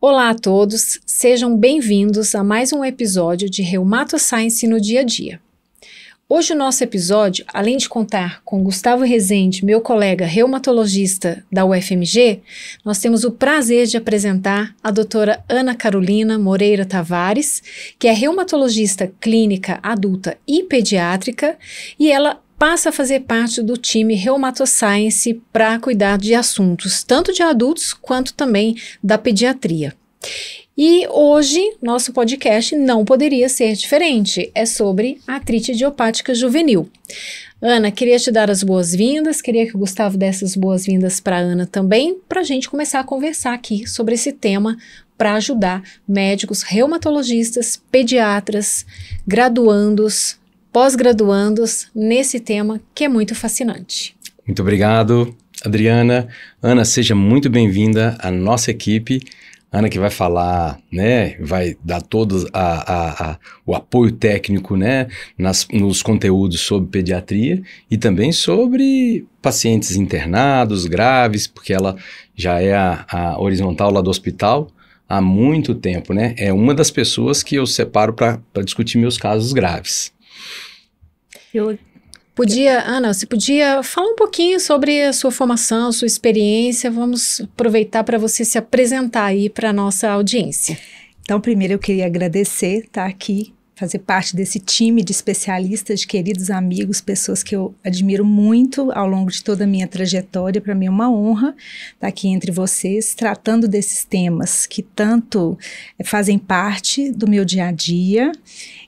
Olá a todos, sejam bem-vindos a mais um episódio de Reumato Science no Dia a Dia. Hoje o nosso episódio, além de contar com Gustavo Rezende, meu colega reumatologista da UFMG, nós temos o prazer de apresentar a doutora Ana Carolina Moreira Tavares, que é reumatologista clínica adulta e pediátrica, e ela passa a fazer parte do time Reumatoscience para cuidar de assuntos tanto de adultos quanto também da pediatria. E hoje, nosso podcast não poderia ser diferente. É sobre artrite idiopática juvenil. Ana, queria te dar as boas-vindas, queria que o Gustavo desse as boas-vindas para Ana também, para a gente começar a conversar aqui sobre esse tema para ajudar médicos reumatologistas, pediatras, graduandos, pós-graduandos nesse tema que é muito fascinante. Muito obrigado, Adriana. Ana, seja muito bem-vinda à nossa equipe. Ana que vai falar, né, vai dar todo a, a, a, o apoio técnico, né, nas, nos conteúdos sobre pediatria e também sobre pacientes internados, graves, porque ela já é a, horizontal lá do hospital há muito tempo, né, é uma das pessoas que eu separo para discutir meus casos graves. Eu Podia, Ana, você podia falar um pouquinho sobre a sua formação, sua experiência. Vamos aproveitar para você se apresentar aí para a nossa audiência. Então, primeiro eu queria agradecer estar tá aqui, fazer parte desse time de especialistas, de queridos amigos, pessoas que eu admiro muito ao longo de toda a minha trajetória. Para mim é uma honra estar tá aqui entre vocês, tratando desses temas que tanto eh, fazem parte do meu dia a dia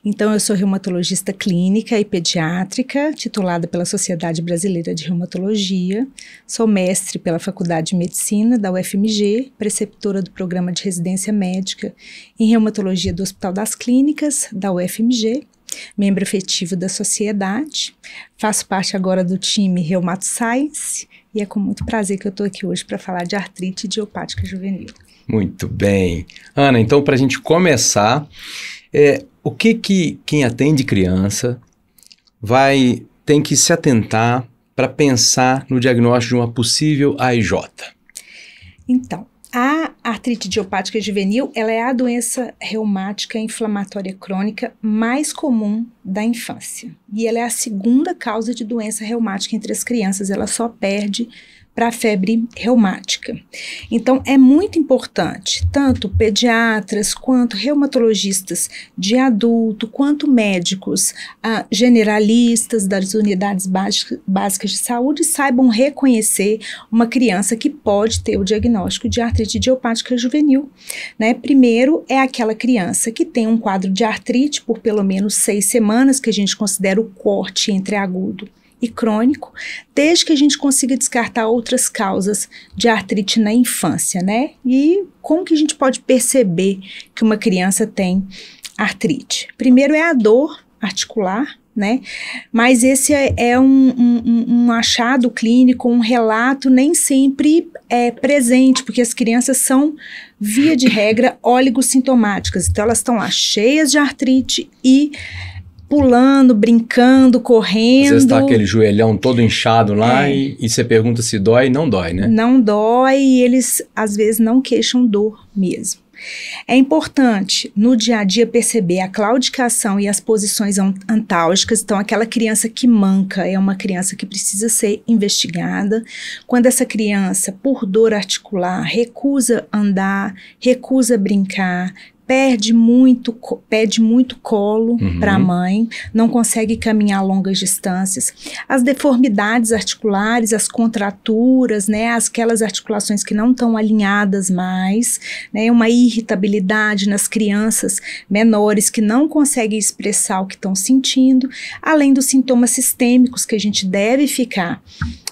então, eu sou reumatologista clínica e pediátrica, titulada pela Sociedade Brasileira de Reumatologia. Sou mestre pela Faculdade de Medicina da UFMG, preceptora do Programa de Residência Médica em Reumatologia do Hospital das Clínicas da UFMG membro efetivo da sociedade. Faço parte agora do time Reumato Science e é com muito prazer que eu estou aqui hoje para falar de artrite idiopática juvenil. Muito bem. Ana, então para a gente começar, é, o que que quem atende criança vai tem que se atentar para pensar no diagnóstico de uma possível AIJ? Então, a artrite idiopática juvenil, ela é a doença reumática inflamatória crônica mais comum da infância. E ela é a segunda causa de doença reumática entre as crianças, ela só perde para a febre reumática. Então, é muito importante, tanto pediatras quanto reumatologistas de adulto, quanto médicos ah, generalistas das unidades básicas de saúde saibam reconhecer uma criança que pode ter o diagnóstico de artrite idiopática juvenil. Né? Primeiro, é aquela criança que tem um quadro de artrite por pelo menos seis semanas, que a gente considera o corte entre agudo e crônico, desde que a gente consiga descartar outras causas de artrite na infância, né? E como que a gente pode perceber que uma criança tem artrite? Primeiro é a dor articular, né? Mas esse é, é um, um, um, achado clínico, um relato nem sempre é presente, porque as crianças são, via de regra, oligosintomáticas, Então, elas estão lá cheias de artrite e pulando, brincando, correndo. Às vezes tá aquele joelhão todo inchado lá é. e, e você pergunta se dói e não dói, né? Não dói e eles às vezes não queixam dor mesmo. É importante no dia a dia perceber a claudicação e as posições antálgicas. Então, aquela criança que manca é uma criança que precisa ser investigada. Quando essa criança, por dor articular, recusa andar, recusa brincar, perde muito, pede muito colo uhum. para a mãe, não consegue caminhar longas distâncias. As deformidades articulares, as contraturas, né, aquelas articulações que não estão alinhadas mais, né, uma irritabilidade nas crianças menores que não conseguem expressar o que estão sentindo, além dos sintomas sistêmicos que a gente deve ficar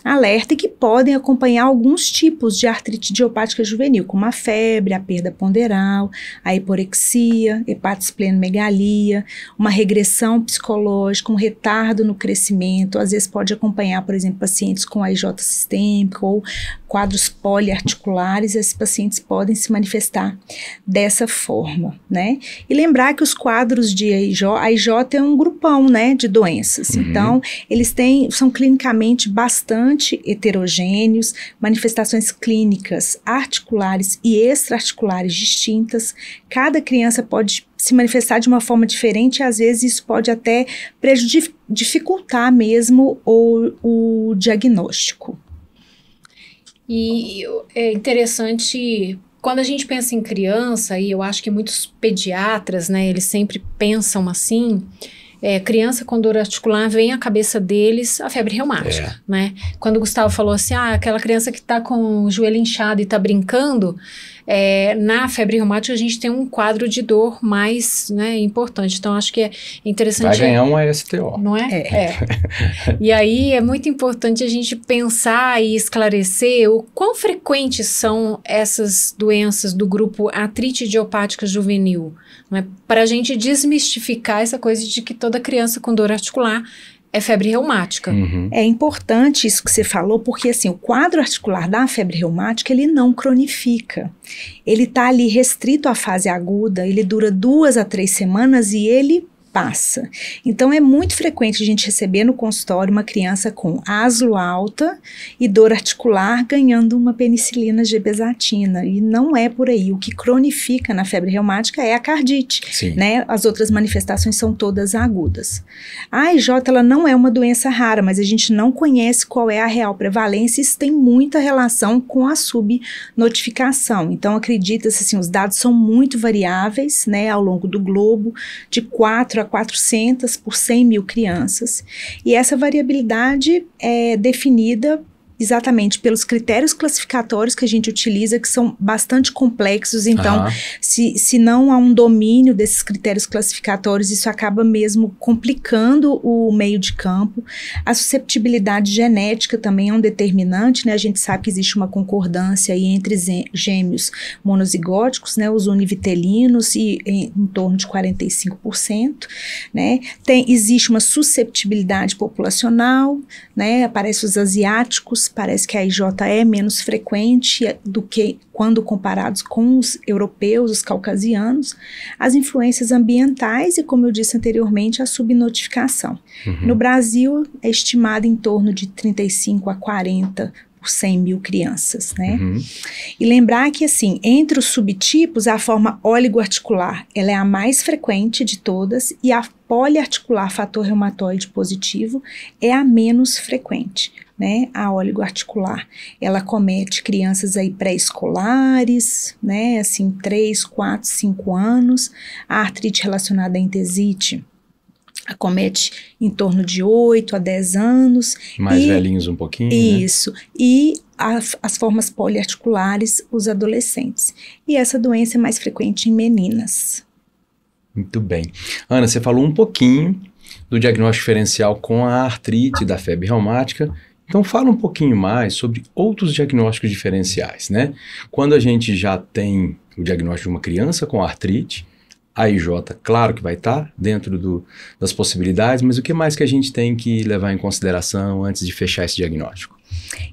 alerta que podem acompanhar alguns tipos de artrite idiopática juvenil, como a febre, a perda ponderal, a hiporexia, hepatosplenomegalia, uma regressão psicológica, um retardo no crescimento. Às vezes pode acompanhar, por exemplo, pacientes com AIJ sistêmico ou quadros poliarticulares. Esses pacientes podem se manifestar dessa forma, né? E lembrar que os quadros de AIJ, AIJ é um grupão, né, de doenças. Uhum. Então, eles têm, são clinicamente bastante bastante heterogêneos, manifestações clínicas articulares e extraarticulares distintas. Cada criança pode se manifestar de uma forma diferente, e às vezes isso pode até dificultar mesmo o, o diagnóstico. E é interessante quando a gente pensa em criança, e eu acho que muitos pediatras, né, eles sempre pensam assim, é, criança com dor articular, vem à cabeça deles a febre reumática, é. né? Quando o Gustavo falou assim, ah, aquela criança que está com o joelho inchado e está brincando, é, na febre reumática a gente tem um quadro de dor mais né, importante. Então, acho que é interessante... Vai ganhar uma STO. Não é? é. é. e aí, é muito importante a gente pensar e esclarecer o quão frequentes são essas doenças do grupo artrite idiopática juvenil, né? para a gente desmistificar essa coisa de que toda criança com dor articular é febre reumática. Uhum. É importante isso que você falou, porque assim, o quadro articular da febre reumática, ele não cronifica. Ele está ali restrito à fase aguda, ele dura duas a três semanas e ele passa. Então é muito frequente a gente receber no consultório uma criança com aslo alta e dor articular ganhando uma penicilina gebesatina e não é por aí. O que cronifica na febre reumática é a cardite, Sim. né? As outras manifestações são todas agudas. A IJ ela não é uma doença rara, mas a gente não conhece qual é a real prevalência e isso tem muita relação com a subnotificação. Então acredita-se assim, os dados são muito variáveis, né, ao longo do globo, de 4 a 400 por 100 mil crianças. E essa variabilidade é definida exatamente pelos critérios classificatórios que a gente utiliza, que são bastante complexos. Então, uhum. se, se não há um domínio desses critérios classificatórios, isso acaba mesmo complicando o meio de campo. A susceptibilidade genética também é um determinante, né? A gente sabe que existe uma concordância aí entre gêmeos monozigóticos, né? Os univitelinos, e em, em torno de 45%, né? Tem, existe uma susceptibilidade populacional, né? Aparece os asiáticos, parece que a IJ é menos frequente do que quando comparados com os europeus, os caucasianos, as influências ambientais e, como eu disse anteriormente, a subnotificação. Uhum. No Brasil, é estimada em torno de 35 a 40 por 100 mil crianças, né? Uhum. E lembrar que, assim, entre os subtipos, a forma oligoarticular, ela é a mais frequente de todas e a poliarticular fator reumatoide positivo é a menos frequente né, a oligoarticular. Ela comete crianças aí pré-escolares, né, assim, 3, 4, 5 anos. A artrite relacionada à entesite acomete em torno de 8 a 10 anos. Mais e, velhinhos um pouquinho. Né? Isso. Né? E a, as formas poliarticulares, os adolescentes. E essa doença é mais frequente em meninas. Muito bem. Ana, você falou um pouquinho do diagnóstico diferencial com a artrite da febre reumática então fala um pouquinho mais sobre outros diagnósticos diferenciais, né? Quando a gente já tem o diagnóstico de uma criança com artrite, a IJ, claro que vai estar dentro do, das possibilidades, mas o que mais que a gente tem que levar em consideração antes de fechar esse diagnóstico?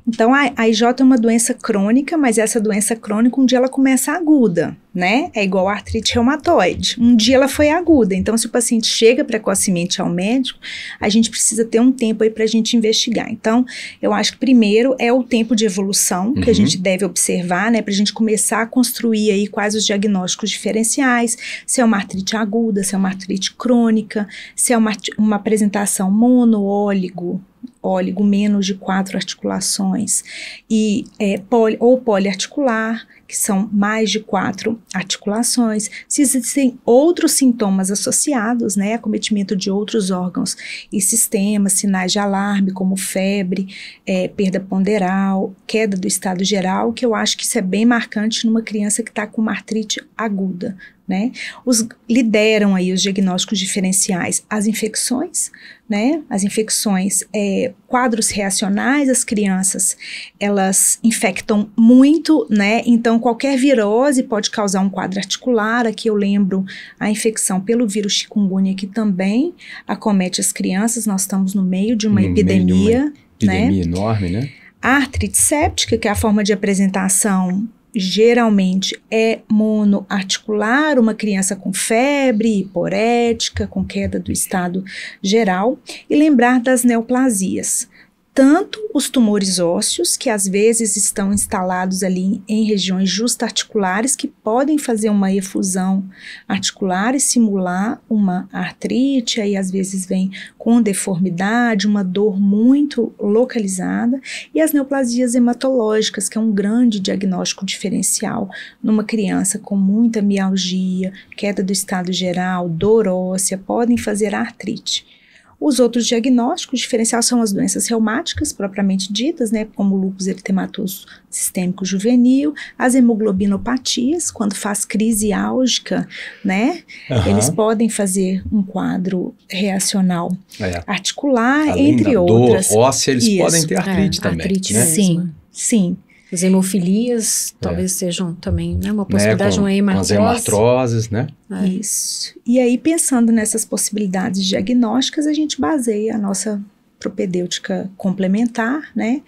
Então, a, IJ é uma doença crônica, mas essa doença crônica, um dia ela começa aguda, né? É igual a artrite reumatoide. Um dia ela foi aguda. Então, se o paciente chega precocemente ao médico, a gente precisa ter um tempo aí para a gente investigar. Então, eu acho que primeiro é o tempo de evolução que uhum. a gente deve observar, né? Para a gente começar a construir aí quais os diagnósticos diferenciais, se é uma artrite aguda, se é uma artrite crônica, se é uma, uma apresentação monoóligo, óligo menos de quatro articulações e é, poli, ou poliarticular, que são mais de quatro articulações, se existem outros sintomas associados, né, acometimento de outros órgãos e sistemas, sinais de alarme, como febre, é, perda ponderal, queda do estado geral, que eu acho que isso é bem marcante numa criança que está com uma artrite aguda, né? Os, lideram aí os diagnósticos diferenciais, as infecções, né? As infecções, é, quadros reacionais, as crianças, elas infectam muito, né? Então, qualquer virose pode causar um quadro articular. Aqui eu lembro a infecção pelo vírus chikungunya, que também acomete as crianças. Nós estamos no meio de uma no epidemia, de uma né? epidemia enorme, né? A artrite séptica, que é a forma de apresentação geralmente é monoarticular, uma criança com febre, hiporética, com queda do estado geral, e lembrar das neoplasias tanto os tumores ósseos, que às vezes estão instalados ali em regiões justarticulares, que podem fazer uma efusão articular e simular uma artrite, aí às vezes vem com deformidade, uma dor muito localizada, e as neoplasias hematológicas, que é um grande diagnóstico diferencial numa criança com muita mialgia, queda do estado geral, dor óssea, podem fazer artrite. Os outros diagnósticos diferenciais são as doenças reumáticas propriamente ditas, né, como lúpus eritematoso sistêmico juvenil, as hemoglobinopatias, quando faz crise álgica, né, uhum. eles podem fazer um quadro reacional é. articular, Além entre da dor, outras. Óssea, eles Isso. podem ter artrite é, também. Artrite né? sim. Sim, as hemofilias é. talvez sejam também né, uma né, possibilidade, né, com, uma hemartrose. As né? É. Isso. E aí, pensando nessas possibilidades diagnósticas, a gente baseia a nossa propedêutica complementar, né?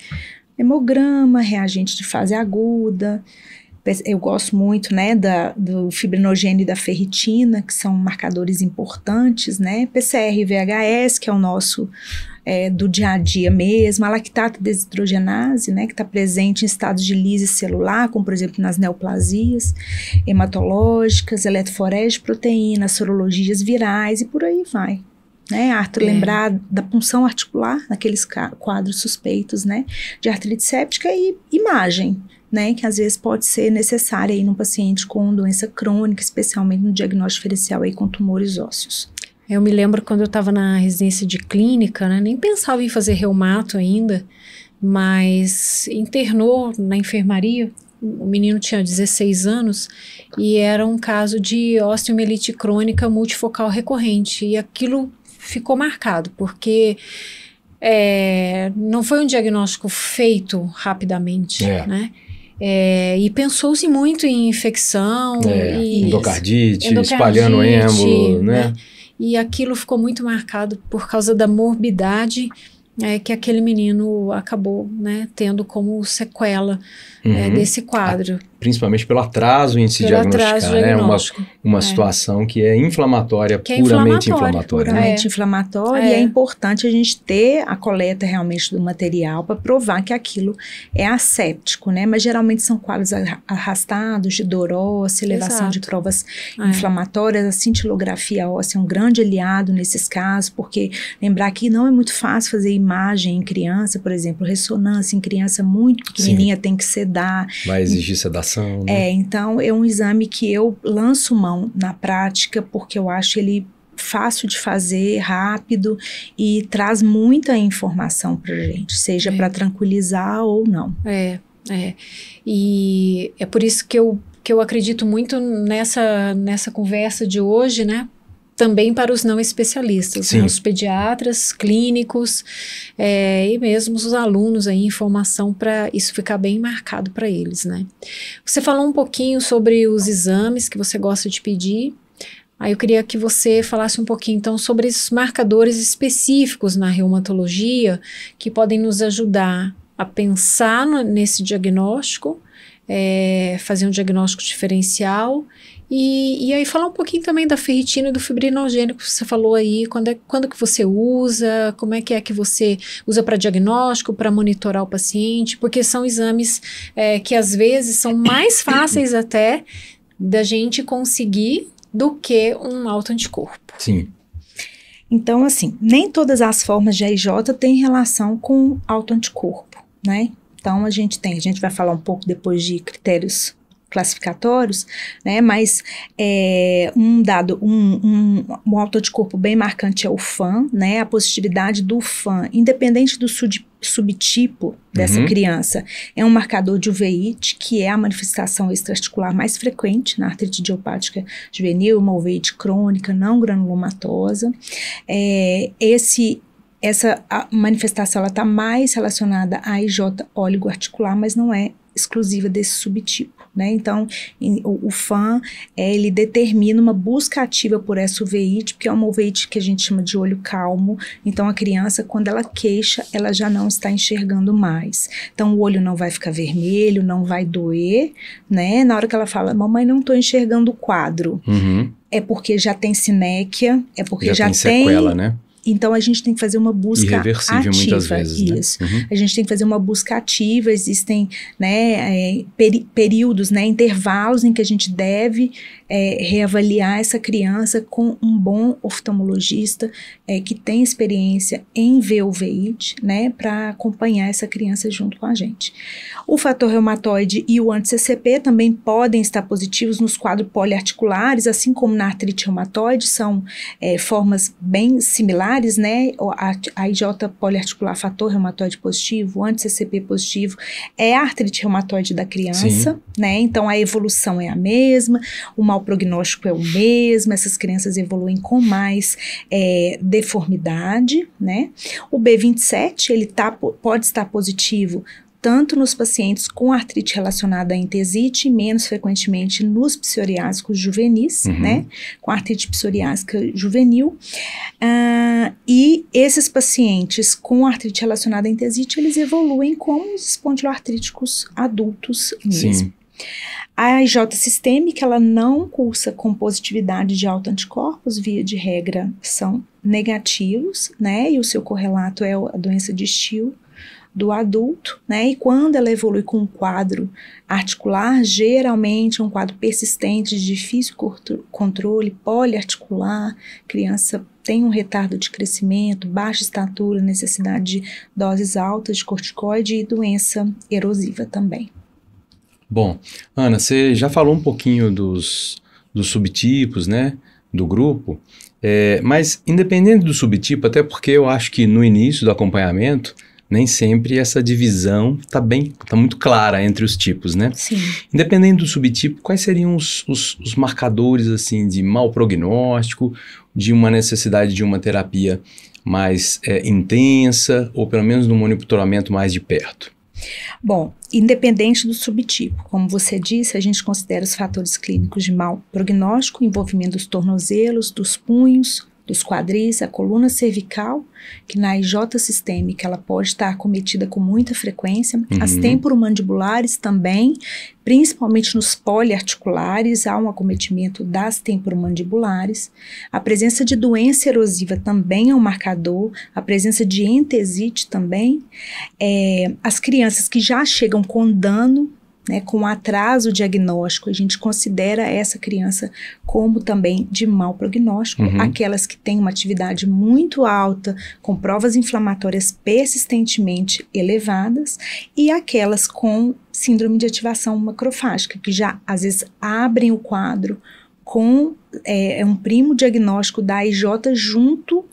Hemograma, reagente de fase aguda. Eu gosto muito, né, da, do fibrinogênio e da ferritina, que são marcadores importantes, né? PCR e VHS, que é o nosso é, do dia a dia mesmo, a lactato desidrogenase, né, que está presente em estados de lise celular, como por exemplo nas neoplasias hematológicas, eletroforese de proteína, sorologias virais e por aí vai. Né, Arthur é. lembrar da punção articular, naqueles quadros suspeitos né, de artrite séptica e imagem, né, que às vezes pode ser necessária em um paciente com doença crônica, especialmente no diagnóstico diferencial aí com tumores ósseos. Eu me lembro quando eu estava na residência de clínica, né? Nem pensava em fazer reumato ainda, mas internou na enfermaria. O menino tinha 16 anos e era um caso de osteomielite crônica multifocal recorrente. E aquilo ficou marcado, porque é, não foi um diagnóstico feito rapidamente, é. né? É, e pensou-se muito em infecção, é, e endocardite, endocardite, espalhando êmbolo, né? né? e aquilo ficou muito marcado por causa da morbidade é, que aquele menino acabou né, tendo como sequela é, uhum. é, desse quadro principalmente pelo atraso em se pelo diagnosticar, né? Uma, uma é. situação que é inflamatória, que é puramente inflamatória. Né? Puramente inflamatória, é. e é importante a gente ter a coleta realmente do material para provar que aquilo é asséptico, né? Mas geralmente são quadros arrastados, de dor óssea, elevação Exato. de provas é. inflamatórias, a cintilografia óssea é um grande aliado nesses casos, porque lembrar que não é muito fácil fazer imagem em criança, por exemplo, ressonância em criança muito pequenininha Sim. tem que sedar. Vai exigir sedação avaliação. Né? É, então é um exame que eu lanço mão na prática porque eu acho ele fácil de fazer, rápido e traz muita informação para gente, seja é. para tranquilizar ou não. É, é. E é por isso que eu, que eu acredito muito nessa, nessa conversa de hoje, né? também para os não especialistas, né? os pediatras, clínicos é, e mesmo os alunos aí, informação para isso ficar bem marcado para eles, né? Você falou um pouquinho sobre os exames que você gosta de pedir. Aí eu queria que você falasse um pouquinho então sobre esses marcadores específicos na reumatologia que podem nos ajudar a pensar no, nesse diagnóstico, é, fazer um diagnóstico diferencial e, e aí falar um pouquinho também da ferritina e do fibrinogênico que você falou aí, quando, é, quando que você usa, como é que é que você usa para diagnóstico, para monitorar o paciente, porque são exames é, que às vezes são mais fáceis até da gente conseguir do que um anticorpo. Sim. Então, assim, nem todas as formas de AIJ têm relação com anticorpo, né? Então, a gente tem, a gente vai falar um pouco depois de critérios classificatórios, né? Mas é, um dado, um, um, um autor de corpo bem marcante é o fã, né? A positividade do fã, independente do sub, subtipo dessa uhum. criança, é um marcador de uveíte, que é a manifestação extraarticular mais frequente na artrite idiopática juvenil, uma uveíte crônica, não granulomatosa. É, esse essa manifestação ela está mais relacionada à IJ oligoarticular, mas não é exclusiva desse subtipo. Né? Então, o, o fã, é, ele determina uma busca ativa por essa uveíte, porque é uma uveíte que a gente chama de olho calmo. Então, a criança, quando ela queixa, ela já não está enxergando mais. Então, o olho não vai ficar vermelho, não vai doer, né? Na hora que ela fala, mamãe, não estou enxergando o quadro. Uhum é porque já tem sinéquia, é porque já, já tem, sequela, né? Então a gente tem que fazer uma busca Irreversível, ativa. muitas vezes. Né? Isso. Né? Uhum. A gente tem que fazer uma busca ativa, existem né, é, peri períodos, né, intervalos em que a gente deve é, reavaliar essa criança com um bom oftalmologista é, que tem experiência em ver o né, para acompanhar essa criança junto com a gente. O fator reumatoide e o anti-CCP também podem estar positivos nos quadros poliarticulares, assim como na artrite reumatoide, são é, formas bem similares né, a, IJ poliarticular fator reumatoide positivo, anti-CCP positivo, é a artrite reumatoide da criança, Sim. né, então a evolução é a mesma, o mal prognóstico é o mesmo, essas crianças evoluem com mais é, deformidade, né. O B27, ele tá, pode estar positivo tanto nos pacientes com artrite relacionada à entesite, menos frequentemente nos psoriásicos juvenis, uhum. né? Com artrite psoriásica juvenil. Uh, e esses pacientes com artrite relacionada à entesite, eles evoluem como os espondiloartríticos adultos mesmo. Sim. A IJ sistêmica, ela não cursa com positividade de autoanticorpos, via de regra são negativos, né? E o seu correlato é a doença de Still do adulto, né? E quando ela evolui com um quadro articular, geralmente é um quadro persistente, de difícil controle, poliarticular, criança tem um retardo de crescimento, baixa estatura, necessidade de doses altas de corticoide e doença erosiva também. Bom, Ana, você já falou um pouquinho dos, dos subtipos, né? Do grupo, é, mas independente do subtipo, até porque eu acho que no início do acompanhamento nem sempre essa divisão está bem, está muito clara entre os tipos, né? Sim. Independente do subtipo, quais seriam os, os, os marcadores assim de mau prognóstico, de uma necessidade de uma terapia mais é, intensa ou pelo menos de um monitoramento mais de perto? Bom, independente do subtipo, como você disse, a gente considera os fatores clínicos de mau prognóstico, envolvimento dos tornozelos, dos punhos, dos quadris, a coluna cervical, que na IJ sistêmica ela pode estar cometida com muita frequência, uhum. as temporomandibulares também, principalmente nos poliarticulares, há um acometimento das temporomandibulares. A presença de doença erosiva também é um marcador, a presença de entesite também. É, as crianças que já chegam com dano né, com atraso diagnóstico, a gente considera essa criança como também de mau prognóstico. Uhum. Aquelas que têm uma atividade muito alta, com provas inflamatórias persistentemente elevadas, e aquelas com síndrome de ativação macrofágica, que já às vezes abrem o quadro com é, é um primo diagnóstico da IJ junto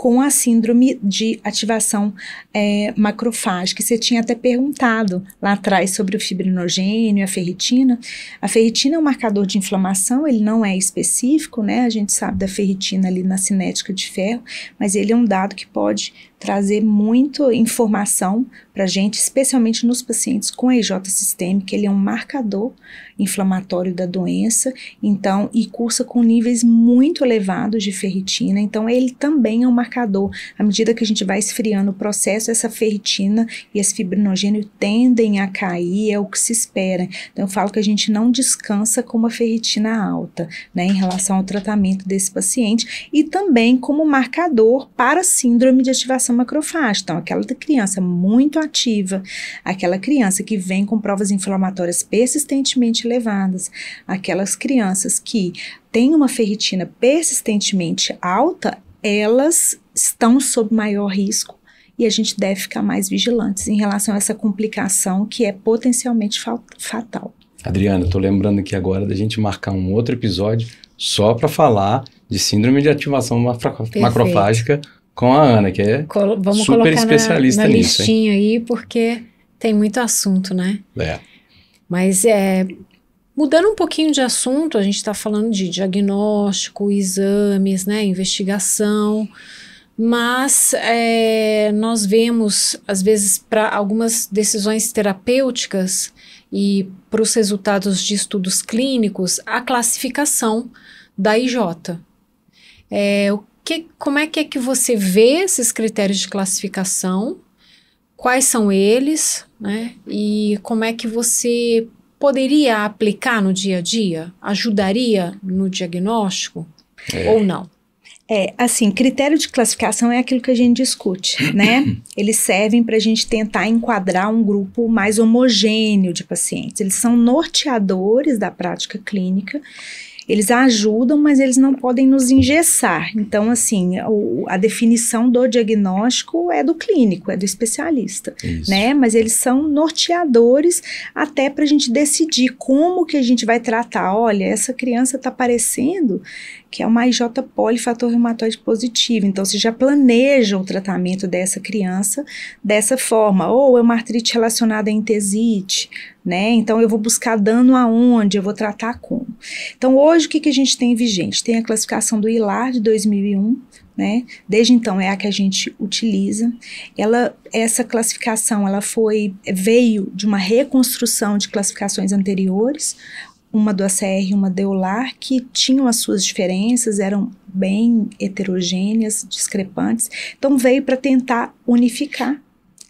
com a síndrome de ativação é, macrofágica. Você tinha até perguntado lá atrás sobre o fibrinogênio, a ferritina. A ferritina é um marcador de inflamação, ele não é específico, né? A gente sabe da ferritina ali na cinética de ferro, mas ele é um dado que pode trazer muita informação para a gente, especialmente nos pacientes com EJ sistêmica. Ele é um marcador inflamatório da doença, então, e cursa com níveis muito elevados de ferritina. Então, ele também é um marcador. À medida que a gente vai esfriando o processo, essa ferritina e esse fibrinogênio tendem a cair, é o que se espera. Então, eu falo que a gente não descansa com uma ferritina alta, né, em relação ao tratamento desse paciente e também como marcador para síndrome de ativação população macrofágica. Então, aquela criança muito ativa, aquela criança que vem com provas inflamatórias persistentemente elevadas, aquelas crianças que têm uma ferritina persistentemente alta, elas estão sob maior risco e a gente deve ficar mais vigilantes em relação a essa complicação que é potencialmente fatal. Adriana, estou lembrando aqui agora da gente marcar um outro episódio só para falar de síndrome de ativação macro Perfeito. macrofágica com a Ana, que é Colo vamos super especialista na, na nisso. hein? aí, porque tem muito assunto, né? É. Mas é, mudando um pouquinho de assunto, a gente está falando de diagnóstico, exames, né, investigação, mas é, nós vemos, às vezes, para algumas decisões terapêuticas e para os resultados de estudos clínicos, a classificação da IJ. É, o que, como é que é que você vê esses critérios de classificação? Quais são eles, né? E como é que você poderia aplicar no dia a dia? Ajudaria no diagnóstico é. ou não? É, assim, critério de classificação é aquilo que a gente discute, né? Eles servem para a gente tentar enquadrar um grupo mais homogêneo de pacientes. Eles são norteadores da prática clínica eles ajudam, mas eles não podem nos engessar. Então, assim, o, a definição do diagnóstico é do clínico, é do especialista, Isso. né? Mas eles são norteadores até para a gente decidir como que a gente vai tratar. Olha, essa criança está parecendo que é uma IJ polifator reumatoide positivo. Então, você já planeja o tratamento dessa criança dessa forma. Ou é uma artrite relacionada à entesite, né? Então, eu vou buscar dano aonde, eu vou tratar como. Então, hoje, o que, que a gente tem vigente? Tem a classificação do ILAR de 2001, né? Desde então é a que a gente utiliza. Ela, essa classificação, ela foi veio de uma reconstrução de classificações anteriores, uma do ACR e uma do EULAR, que tinham as suas diferenças, eram bem heterogêneas, discrepantes. Então, veio para tentar unificar,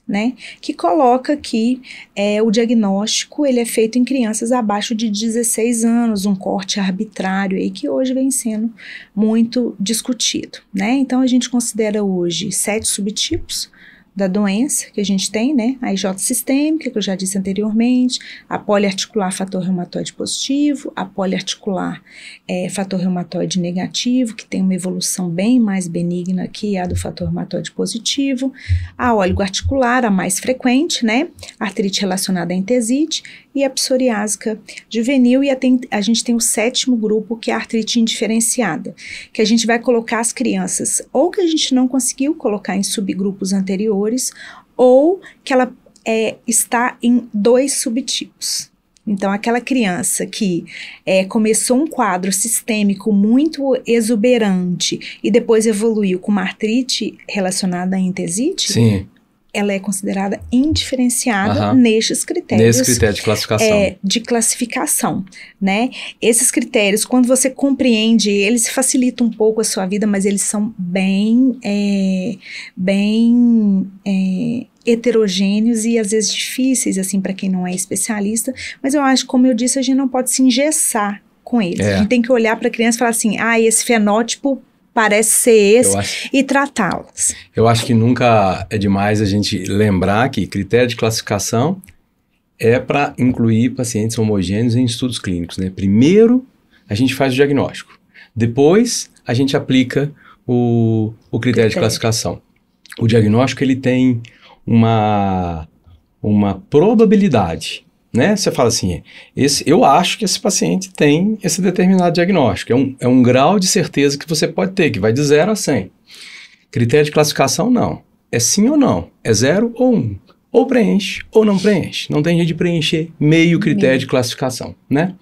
né? Que coloca que é, o diagnóstico ele é feito em crianças abaixo de 16 anos, um corte arbitrário aí que hoje vem sendo muito discutido, né? Então, a gente considera hoje sete subtipos, da doença que a gente tem, né? A IJ sistêmica, que eu já disse anteriormente, a poliarticular fator reumatoide positivo, a poliarticular é, fator reumatoide negativo, que tem uma evolução bem mais benigna que a do fator reumatoide positivo, a oligoarticular, a mais frequente, né? Artrite relacionada à entesite e a psoriásica juvenil. E a, tem, a gente tem o sétimo grupo, que é a artrite indiferenciada, que a gente vai colocar as crianças ou que a gente não conseguiu colocar em subgrupos anteriores ou que ela é, está em dois subtipos. Então, aquela criança que é, começou um quadro sistêmico muito exuberante e depois evoluiu com uma artrite relacionada à entesite, Sim ela é considerada indiferenciada uhum. nestes critérios. Nesse critério de classificação. É, de classificação, né? Esses critérios, quando você compreende, eles facilitam um pouco a sua vida, mas eles são bem, é, bem é, heterogêneos e às vezes difíceis, assim, para quem não é especialista. Mas eu acho, como eu disse, a gente não pode se engessar com eles. É. A gente tem que olhar para a criança e falar assim: ah, esse fenótipo parece ser esse acho, e tratá los Eu acho que nunca é demais a gente lembrar que critério de classificação é para incluir pacientes homogêneos em estudos clínicos. Né? Primeiro, a gente faz o diagnóstico. Depois, a gente aplica o, o critério, critério de classificação. O diagnóstico ele tem uma, uma probabilidade né? Você fala assim, esse, eu acho que esse paciente tem esse determinado diagnóstico. É um, é um grau de certeza que você pode ter, que vai de 0 a 100. Critério de classificação, não. É sim ou não. É 0 ou 1. Um. Ou preenche ou não preenche. Não tem jeito de preencher meio critério de classificação, né?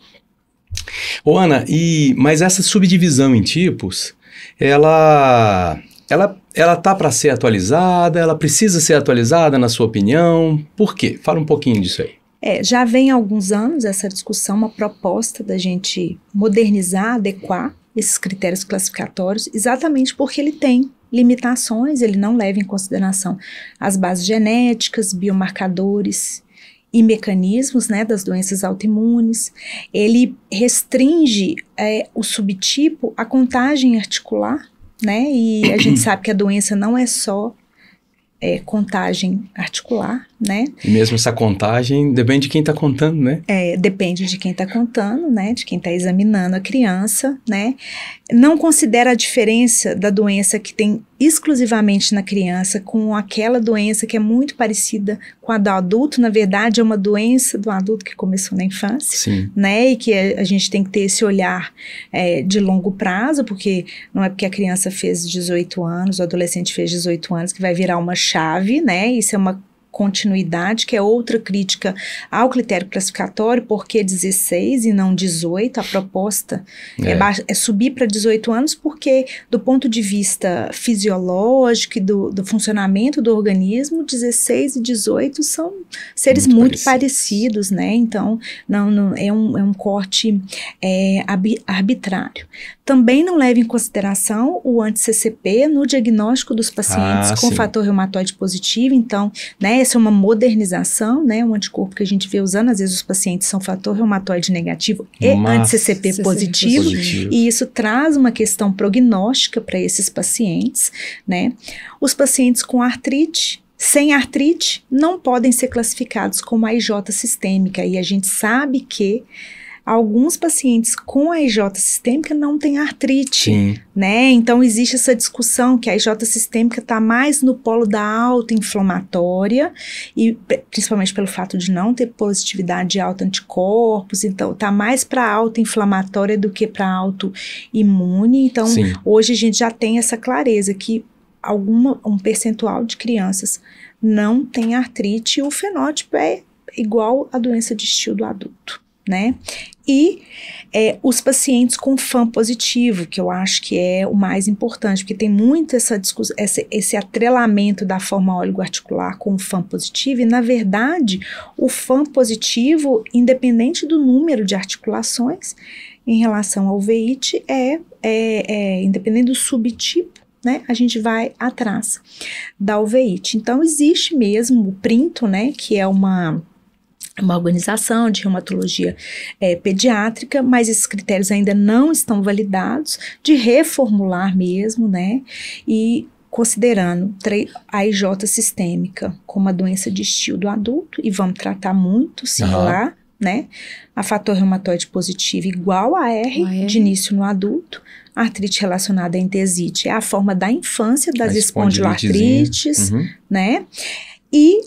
Ô Ana, e, mas essa subdivisão em tipos, ela ela ela tá para ser atualizada, ela precisa ser atualizada na sua opinião. Por quê? Fala um pouquinho disso aí. É, já vem há alguns anos essa discussão, uma proposta da gente modernizar, adequar esses critérios classificatórios, exatamente porque ele tem limitações, ele não leva em consideração as bases genéticas, biomarcadores e mecanismos né, das doenças autoimunes, ele restringe é, o subtipo à contagem articular, né? E a gente sabe que a doença não é só é, contagem articular, né? E mesmo essa contagem depende de quem está contando, né? É, depende de quem está contando, né? De quem está examinando a criança, né? Não considera a diferença da doença que tem exclusivamente na criança com aquela doença que é muito parecida com a do adulto. Na verdade, é uma doença do adulto que começou na infância, Sim. né? E que a gente tem que ter esse olhar é, de longo prazo, porque não é porque a criança fez 18 anos, o adolescente fez 18 anos que vai virar uma chave, né? Isso é uma continuidade, que é outra crítica ao critério classificatório, porque 16 e não 18, a proposta é, é, é subir para 18 anos, porque do ponto de vista fisiológico e do, do funcionamento do organismo, 16 e 18 são seres muito, muito parecidos. parecidos. né? Então, não, não é, um, é um corte é, arbitrário. Também não leva em consideração o anti-CCP no diagnóstico dos pacientes ah, com sim. fator reumatoide positivo, então, né, essa é uma modernização, né? Um anticorpo que a gente vê usando, às vezes os pacientes são fator reumatoide negativo e anti-CCP positivo, positivo, e isso traz uma questão prognóstica para esses pacientes, né? Os pacientes com artrite, sem artrite, não podem ser classificados como AIJ sistêmica, e a gente sabe que alguns pacientes com a IJ sistêmica não têm artrite, Sim. né? Então existe essa discussão que a IJ sistêmica está mais no polo da autoinflamatória e principalmente pelo fato de não ter positividade de autoanticorpos, então está mais para autoinflamatória do que para autoimune. Então Sim. hoje a gente já tem essa clareza que alguma um percentual de crianças não tem artrite e o fenótipo é igual à doença de estilo do adulto né? E é, os pacientes com FAN positivo, que eu acho que é o mais importante, porque tem muito essa discuss... esse, esse atrelamento da forma oligoarticular com o positivo, e na verdade, o FAN positivo, independente do número de articulações, em relação ao veite, é, é, é independente do subtipo, né, a gente vai atrás da uveíte. Então, existe mesmo o printo, né, que é uma uma organização de reumatologia é, pediátrica, mas esses critérios ainda não estão validados, de reformular mesmo, né? E considerando a IJ sistêmica como a doença de estilo do adulto, e vamos tratar muito similar, uhum. né? A fator reumatoide positivo igual a R, a R, de início no adulto, a artrite relacionada à entesite é a forma da infância das espondilartrites, uhum. né? E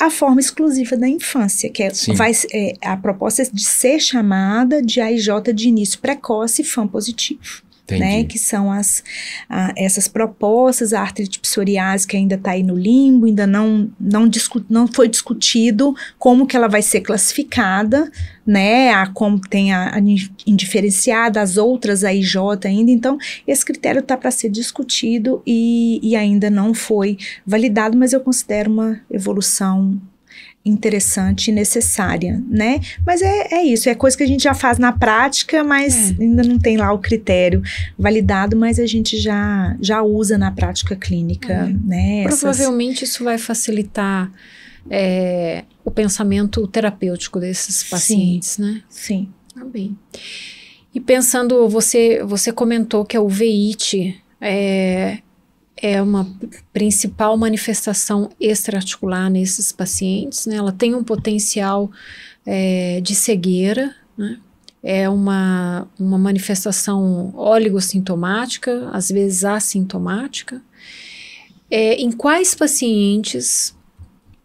a forma exclusiva da infância, que é, vai, é a proposta é de ser chamada de AIJ de início precoce e FAM positivo. Né, Entendi. né? Que são as, a, essas propostas, a artrite psoriásica que ainda está aí no limbo, ainda não, não, discu, não foi discutido como que ela vai ser classificada, né? A, como tem a, a indiferenciada, as outras a IJ ainda. Então, esse critério está para ser discutido e, e ainda não foi validado, mas eu considero uma evolução interessante e necessária, né? Mas é, é isso, é coisa que a gente já faz na prática, mas é. ainda não tem lá o critério validado, mas a gente já, já usa na prática clínica, é. né? Provavelmente Essas... isso vai facilitar é, o pensamento terapêutico desses pacientes, sim, né? Sim. também. Tá e pensando, você, você comentou que a é uveíte é, é uma principal manifestação extraarticular nesses pacientes. Né? Ela tem um potencial é, de cegueira, né? é uma, uma manifestação oligossintomática, às vezes assintomática. É, em quais pacientes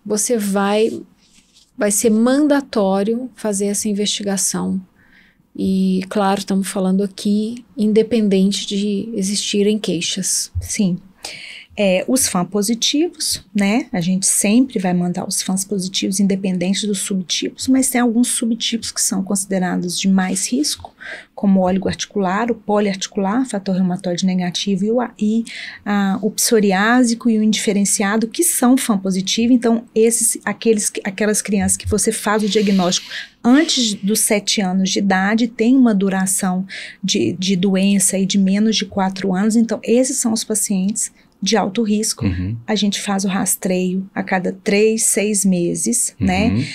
você vai vai ser mandatório fazer essa investigação e, claro, estamos falando aqui, independente de existirem queixas. Sim. É, os fãs positivos, né? A gente sempre vai mandar os fãs positivos, independente dos subtipos, mas tem alguns subtipos que são considerados de mais risco, como o oligoarticular, o poliarticular, fator reumatoide negativo e o, e, a, o psoriásico e o indiferenciado, que são fã positivo. Então, esses, aqueles, aquelas crianças que você faz o diagnóstico antes dos sete anos de idade, tem uma duração de, de doença de menos de quatro anos. Então, esses são os pacientes de alto risco, uhum. a gente faz o rastreio a cada três, seis meses, uhum. né?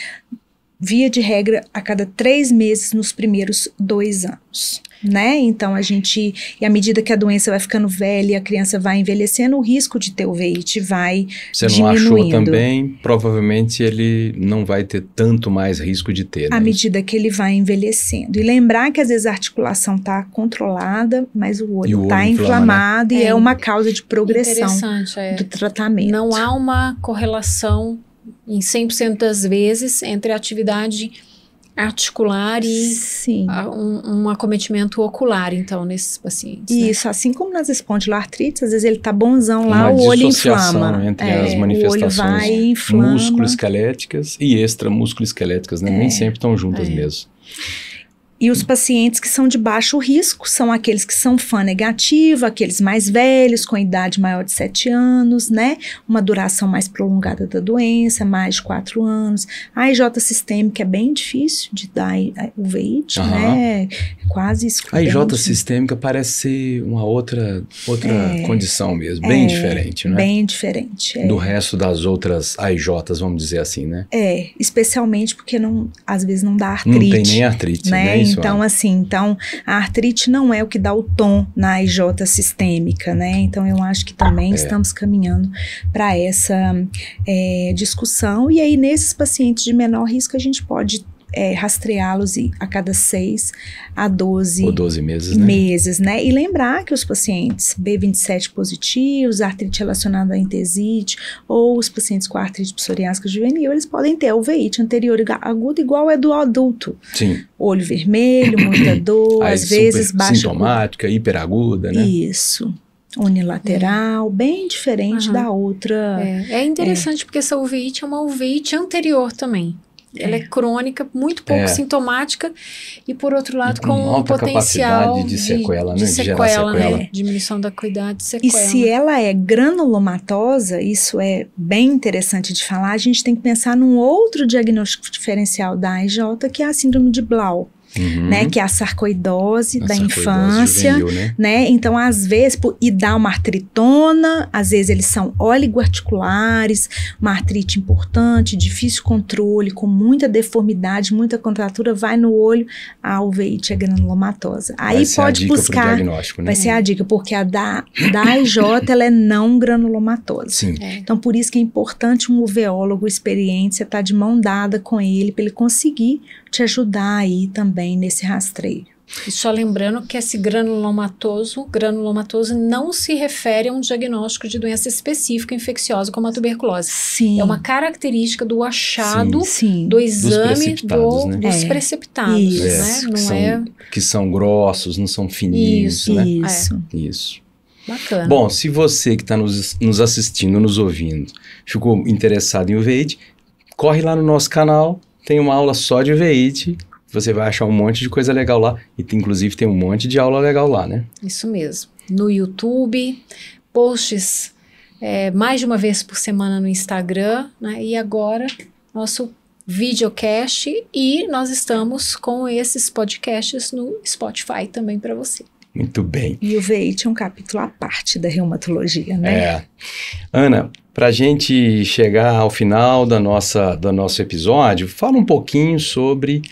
Via de regra, a cada três meses nos primeiros dois anos né? Então a gente, e à medida que a doença vai ficando velha, a criança vai envelhecendo, o risco de ter uveíte vai Você diminuindo. Você não achou também, provavelmente ele não vai ter tanto mais risco de ter. Né? À medida que ele vai envelhecendo. E lembrar que às vezes a articulação está controlada, mas o olho está né? inflamado né? e é. é. uma causa de progressão é. do tratamento. Não há uma correlação em 100% das vezes entre a atividade articular e um, um, acometimento ocular, então, nesses pacientes. Né? Isso, né? assim como nas espondilartrites, às vezes ele tá bonzão Uma lá, o olho inflama. entre é, as manifestações o olho vai, inflama. e extramusculoesqueléticas, né? É, Nem sempre estão juntas é. mesmo. E os pacientes que são de baixo risco são aqueles que são fã negativa, aqueles mais velhos, com idade maior de 7 anos, né? Uma duração mais prolongada da doença, mais de 4 anos. A IJ sistêmica é bem difícil de dar o uhum. né? É quase exclusivo. A IJ sistêmica parece ser uma outra, outra é, condição mesmo, bem é, diferente, né? Bem diferente. É. Do resto das outras AIJs, vamos dizer assim, né? É, especialmente porque não, às vezes não dá artrite. Não tem nem artrite, né? né? Então, assim, então a artrite não é o que dá o tom na IJ sistêmica, né? Então, eu acho que também é. estamos caminhando para essa é, discussão. E aí, nesses pacientes de menor risco, a gente pode é, rastreá-los a cada 6 a 12, Ou 12 meses, né? meses, né? E lembrar que os pacientes B27 positivos, artrite relacionada à entesite, ou os pacientes com artrite psoriásica juvenil, eles podem ter uveíte anterior aguda igual é do adulto. Sim. Olho vermelho, muita dor, Aí, às vezes baixa... Sintomática, hiperaguda, né? Isso unilateral, é. bem diferente uhum. da outra. É, é interessante é. porque essa uveíte é uma uveíte anterior também ela é crônica, muito pouco é. sintomática e por outro lado com, com um potencial de sequela, de, né? de, sequela, de sequela. Né? diminuição da de sequela. E se ela é granulomatosa, isso é bem interessante de falar, a gente tem que pensar num outro diagnóstico diferencial da AJ, que é a síndrome de Blau uhum. né? Que é a sarcoidose a da sarcoidose infância, juvenil, né? né? Então, às vezes, por, e dá uma artritona, às vezes eles são oligoarticulares, uma artrite importante, difícil controle, com muita deformidade, muita contratura, vai no olho, a alveite é granulomatosa. Aí pode buscar. Né? Vai ser a dica, porque a da, da IJ ela é não granulomatosa. Sim. É. Então, por isso que é importante um uveólogo experiente, você tá de mão dada com ele, para ele conseguir te ajudar aí também também nesse rastreio. E só lembrando que esse granulomatoso, granulomatoso não se refere a um diagnóstico de doença específica infecciosa como a tuberculose. Sim. É uma característica do achado Sim. do exame dos precipitados, do, né? dos é. precipitados, né? Não que, são, é... que são grossos, não são fininhos, isso, né? Isso. É. Isso. Bacana. Bom, se você que está nos, nos assistindo, nos ouvindo, ficou interessado em uveíte, corre lá no nosso canal, tem uma aula só de uveíte você vai achar um monte de coisa legal lá. E inclusive tem um monte de aula legal lá, né? Isso mesmo. No YouTube, posts é, mais de uma vez por semana no Instagram, né? E agora, nosso videocast e nós estamos com esses podcasts no Spotify também para você. Muito bem. E o VEIT é um capítulo à parte da reumatologia, né? É. Ana, para a gente chegar ao final da nossa, do nosso episódio, fala um pouquinho sobre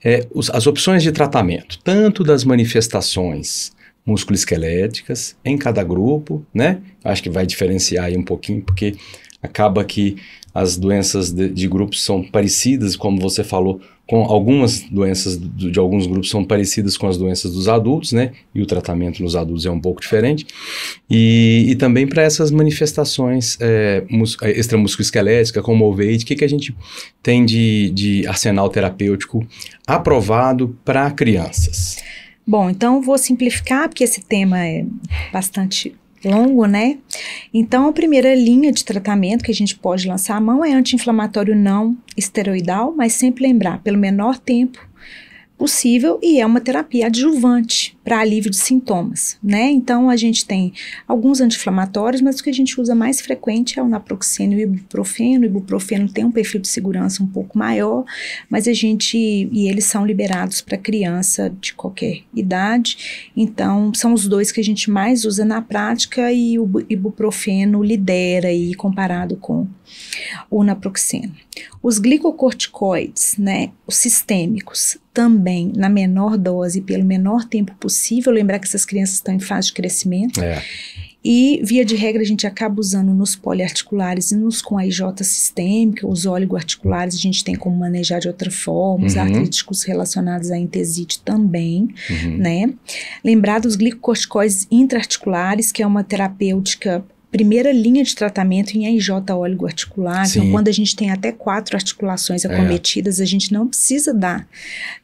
é, os, as opções de tratamento, tanto das manifestações musculoesqueléticas em cada grupo, né? Acho que vai diferenciar aí um pouquinho, porque acaba que as doenças de, de grupos são parecidas, como você falou, com algumas doenças de alguns grupos são parecidas com as doenças dos adultos, né? E o tratamento nos adultos é um pouco diferente. E, e também para essas manifestações é, é extramusculoesqueléticas, como o oveite, o que, que a gente tem de, de arsenal terapêutico aprovado para crianças? Bom, então vou simplificar, porque esse tema é bastante longo, né? Então, a primeira linha de tratamento que a gente pode lançar a mão é anti-inflamatório não esteroidal, mas sempre lembrar, pelo menor tempo possível e é uma terapia adjuvante para alívio de sintomas, né? Então a gente tem alguns anti-inflamatórios, mas o que a gente usa mais frequente é o naproxeno e o ibuprofeno. O ibuprofeno tem um perfil de segurança um pouco maior, mas a gente e eles são liberados para criança de qualquer idade. Então são os dois que a gente mais usa na prática e o ibuprofeno lidera aí comparado com ou naproxeno. Os glicocorticoides, né, os sistêmicos, também na menor dose, pelo menor tempo possível, lembrar que essas crianças estão em fase de crescimento. É. E, via de regra, a gente acaba usando nos poliarticulares e nos com a IJ sistêmica, os oligoarticulares a gente tem como manejar de outra forma, uhum. os artríticos relacionados à entesite também, uhum. né? Lembrar dos glicocorticoides intraarticulares, que é uma terapêutica primeira linha de tratamento em AIJ oligoarticular. Então, quando a gente tem até quatro articulações é. acometidas, é. a gente não precisa dar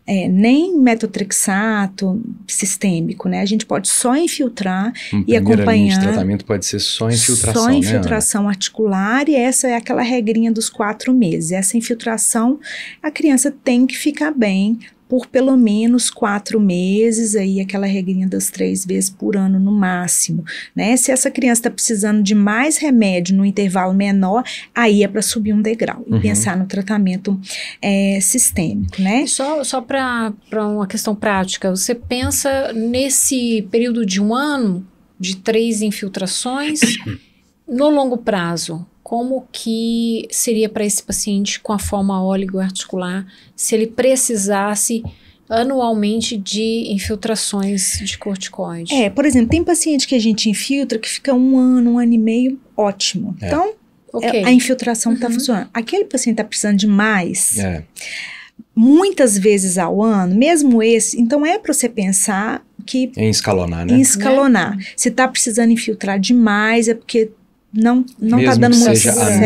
é, nem metotrexato sistêmico, né? A gente pode só infiltrar um, e acompanhar. Linha de tratamento pode ser só infiltração. Só infiltração né, articular e essa é aquela regrinha dos quatro meses. Essa infiltração, a criança tem que ficar bem por pelo menos quatro meses, aí aquela regrinha das três vezes por ano no máximo, né? Se essa criança está precisando de mais remédio no intervalo menor, aí é para subir um degrau e uhum. pensar no tratamento é, sistêmico, né? E só só para uma questão prática, você pensa nesse período de um ano de três infiltrações no longo prazo? como que seria para esse paciente com a forma oligoarticular se ele precisasse anualmente de infiltrações de corticoide? É, por exemplo, tem paciente que a gente infiltra que fica um ano, um ano e meio, ótimo. É. Então, é, okay. a infiltração está uhum. funcionando. Aquele paciente está precisando de mais. É. Muitas vezes ao ano, mesmo esse, então é para você pensar que. Em escalonar, né? Em escalonar. É. Se está precisando infiltrar demais, é porque não não tá mesmo tá dando muito certo.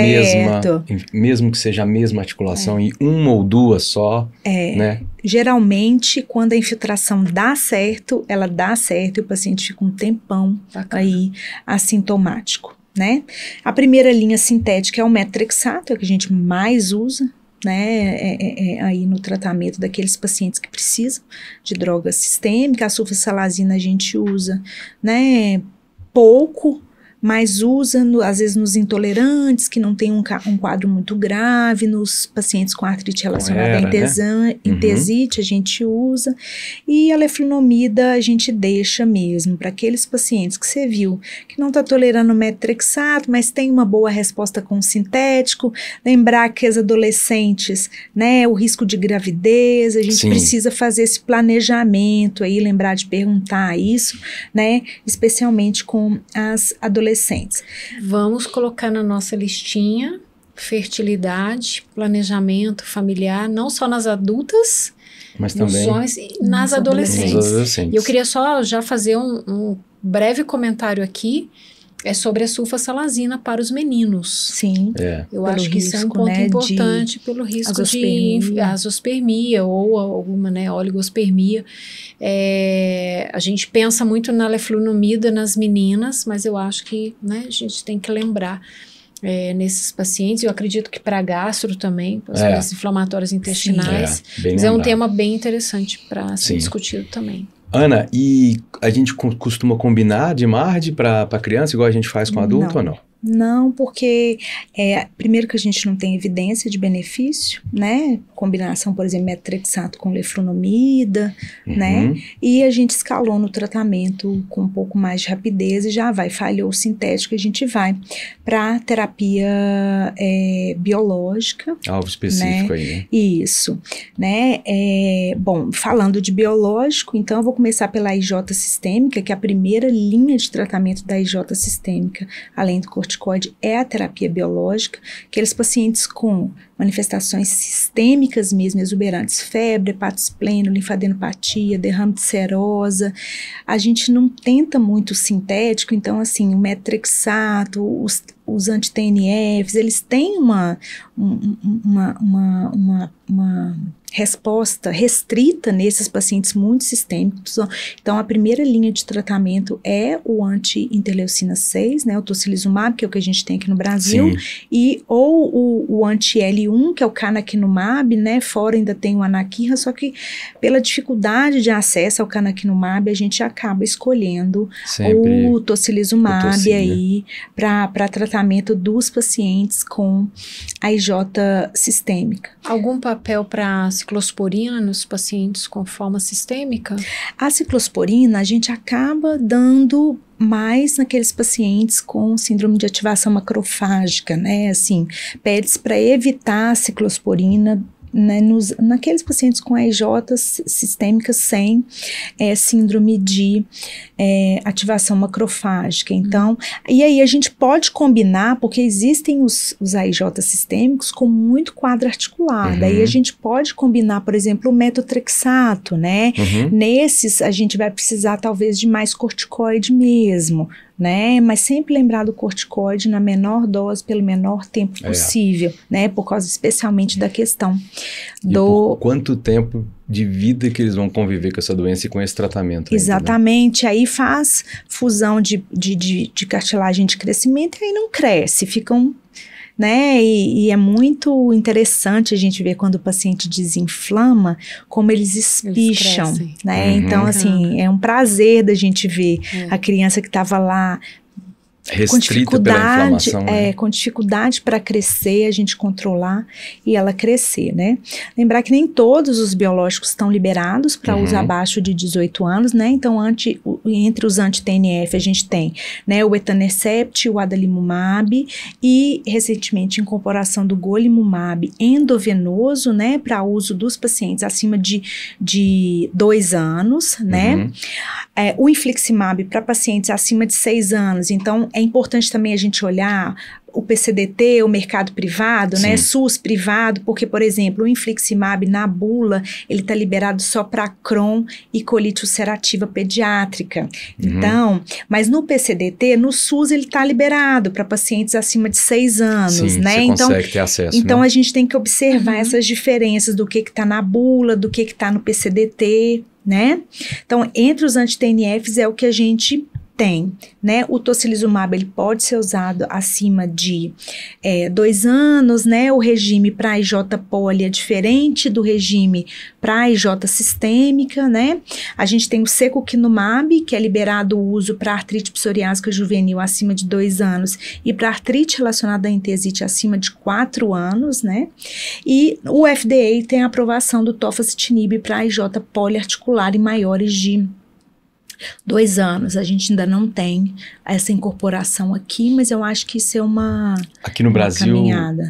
Mesma, mesmo que seja a mesma articulação é. e uma ou duas só, é. né? Geralmente, quando a infiltração dá certo, ela dá certo e o paciente fica um tempão Bacana. aí assintomático, né? A primeira linha sintética é o metrexato, é que a gente mais usa, né, é, é, é, aí no tratamento daqueles pacientes que precisam de droga sistêmica, a sulfasalazina a gente usa, né, pouco, mas usa, no, às vezes, nos intolerantes, que não tem um, um, quadro muito grave, nos pacientes com artrite relacionada Era, à intesan, né? Uhum. intesite, a gente usa. E a lefrinomida a gente deixa mesmo, para aqueles pacientes que você viu que não está tolerando o metrexato, mas tem uma boa resposta com sintético. Lembrar que as adolescentes, né, o risco de gravidez, a gente Sim. precisa fazer esse planejamento aí, lembrar de perguntar isso, né, especialmente com as adolescentes adolescentes. Vamos colocar na nossa listinha fertilidade, planejamento familiar, não só nas adultas, mas também homens, nas adolescentes. adolescentes. E eu queria só já fazer um, um breve comentário aqui é sobre a sulfasalazina para os meninos. Sim. É. Eu pelo acho que risco, isso é um ponto né, importante pelo risco azospermia. de azospermia ou alguma né, oligospermia. É, a gente pensa muito na leflunomida nas meninas, mas eu acho que né, a gente tem que lembrar é, nesses pacientes. Eu acredito que para gastro também, para as doenças é. inflamatórias intestinais. Sim, é, mas é um tema bem interessante para ser Sim. discutido também. Ana, e a gente costuma combinar de MARD para criança, igual a gente faz com adulto não. ou não? Não, porque é, primeiro que a gente não tem evidência de benefício, né? Combinação, por exemplo, metrexato com lefronomida, uhum. né? E a gente escalou no tratamento com um pouco mais de rapidez e já vai, falhou o sintético, a gente vai para terapia é, biológica. Alvo específico né? aí, né? Isso, né? É, bom, falando de biológico, então eu vou começar pela IJ sistêmica, que é a primeira linha de tratamento da IJ sistêmica, além do corticoide é a terapia biológica, aqueles pacientes com manifestações sistêmicas mesmo, exuberantes, febre, espleno, linfadenopatia, derrame de serosa. A gente não tenta muito sintético, então assim, o metrexato, os, os anti-TNFs, eles têm uma, uma, uma, uma, uma resposta restrita nesses pacientes muito sistêmicos. Então, a primeira linha de tratamento é o anti-interleucina 6, né, o tocilizumab, que é o que a gente tem aqui no Brasil, Sim. e ou o, o anti-L1, que é o canakinumab, né, fora ainda tem o anakinra, só que pela dificuldade de acesso ao canakinumab, a gente acaba escolhendo Sempre o tocilizumab o aí para tratamento dos pacientes com a IJ sistêmica. Algum papel para ciclosporina nos pacientes com forma sistêmica? A ciclosporina a gente acaba dando mais naqueles pacientes com síndrome de ativação macrofágica, né? Assim, pede para evitar a ciclosporina né, nos, naqueles pacientes com AIJ sistêmicas sem é, síndrome de é, ativação macrofágica. Uhum. Então, e aí a gente pode combinar, porque existem os, os AIJ sistêmicos com muito quadro articular. Uhum. Daí a gente pode combinar, por exemplo, o metotrexato, né? Uhum. Nesses a gente vai precisar talvez de mais corticoide mesmo, né? Mas sempre lembrar do corticoide na menor dose, pelo menor tempo é. possível, é. né? Por causa especialmente da questão e do. quanto tempo de vida que eles vão conviver com essa doença e com esse tratamento. Né? Exatamente. né? Aí faz fusão de, de, de, de cartilagem de crescimento e aí não cresce, ficam. Um né? E, e, é muito interessante a gente ver quando o paciente desinflama, como eles espicham, eles né? Uhum. Então, assim, é um prazer da gente ver é. a criança que estava lá restrita pela inflamação. É, né? com dificuldade para crescer, a gente controlar e ela crescer, né? Lembrar que nem todos os biológicos estão liberados para uhum. uso abaixo de 18 anos, né? Então, anti, entre os anti-TNF a gente tem né, o etanercept, o adalimumab e, recentemente, incorporação do golimumab endovenoso, né? Para uso dos pacientes acima de, de dois anos, né? Uhum. É, o infliximab para pacientes acima de seis anos. Então, é importante também a gente olhar o PCDT, o mercado privado, né? Sim. né? SUS privado, porque, por exemplo, o infliximab na bula, ele está liberado só para Crohn e colite ulcerativa pediátrica. Uhum. Então, mas no PCDT, no SUS, ele está liberado para pacientes acima de seis anos, Sim, né? então, acesso, né? então né? a gente tem que observar uhum. essas diferenças do que está na bula, do que está no PCDT. Né? Então, entre os anti-TNFs é o que a gente tem, né? O tocilizumab ele pode ser usado acima de é, dois anos, né? O regime para IJ poli é diferente do regime para IJ sistêmica, né? A gente tem o secuquinumab, que é liberado o uso para artrite psoriásica juvenil acima de dois anos e para artrite relacionada à entesite acima de quatro anos, né? E o FDA tem a aprovação do tofacitinib para IJ poliarticular em maiores de dois anos. A gente ainda não tem essa incorporação aqui, mas eu acho que isso é uma Aqui no uma Brasil,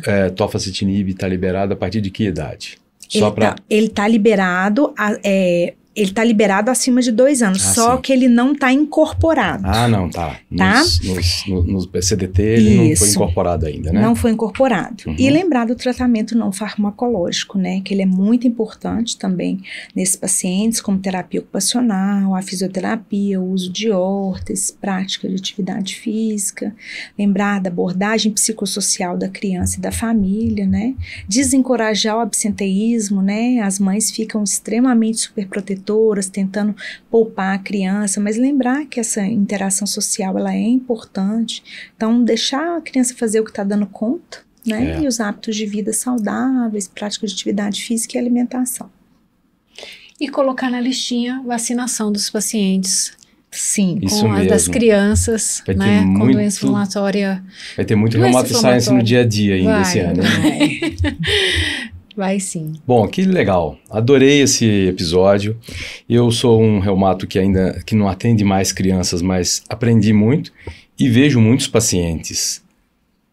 é, tofacitinib está liberado a partir de que idade? Só tá, ele, pra... tá liberado, a, é, ele tá liberado acima de dois anos, ah, só sim. que ele não tá incorporado. Ah, não, tá. Tá? Nos, nos, no CDT ele Isso. não foi incorporado ainda, né? Não foi incorporado. Uhum. E lembrar do tratamento não farmacológico, né? Que ele é muito importante também nesses pacientes, como terapia ocupacional, a fisioterapia, o uso de órteses, prática de atividade física. Lembrar da abordagem psicossocial da criança e da família, né? Desencorajar o absenteísmo, né? As mães ficam extremamente superprotetoras corretoras tentando poupar a criança, mas lembrar que essa interação social ela é importante. Então, deixar a criança fazer o que está dando conta, né? É. E os hábitos de vida saudáveis, prática de atividade física e alimentação. E colocar na listinha vacinação dos pacientes. Sim, Isso com as das crianças, vai né? Muito, com doença inflamatória. Vai ter muito reumato science no dia a dia ainda vai, esse ano. Né? Vai sim. Bom, que legal. Adorei esse episódio. Eu sou um reumato que ainda que não atende mais crianças, mas aprendi muito e vejo muitos pacientes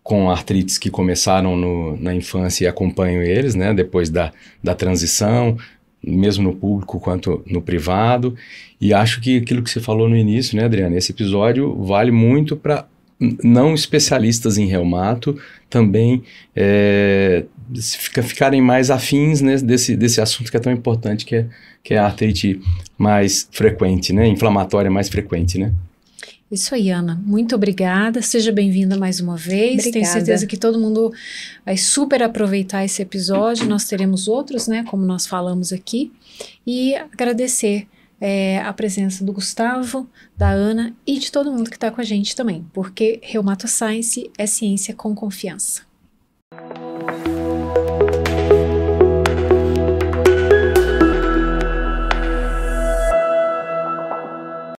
com artrites que começaram no, na infância e acompanho eles, né, depois da, da transição, mesmo no público quanto no privado. E acho que aquilo que você falou no início, né, Adriana, esse episódio vale muito para não especialistas em reumato também é, se fica, ficarem mais afins né, desse, desse assunto que é tão importante, que é, que é a artrite mais frequente, né? Inflamatória mais frequente, né? Isso aí, Ana. Muito obrigada. Seja bem-vinda mais uma vez. Obrigada. Tenho certeza que todo mundo vai super aproveitar esse episódio. Nós teremos outros, né? Como nós falamos aqui. E agradecer é, a presença do Gustavo, da Ana e de todo mundo que está com a gente também, porque Reumato Science é ciência com confiança.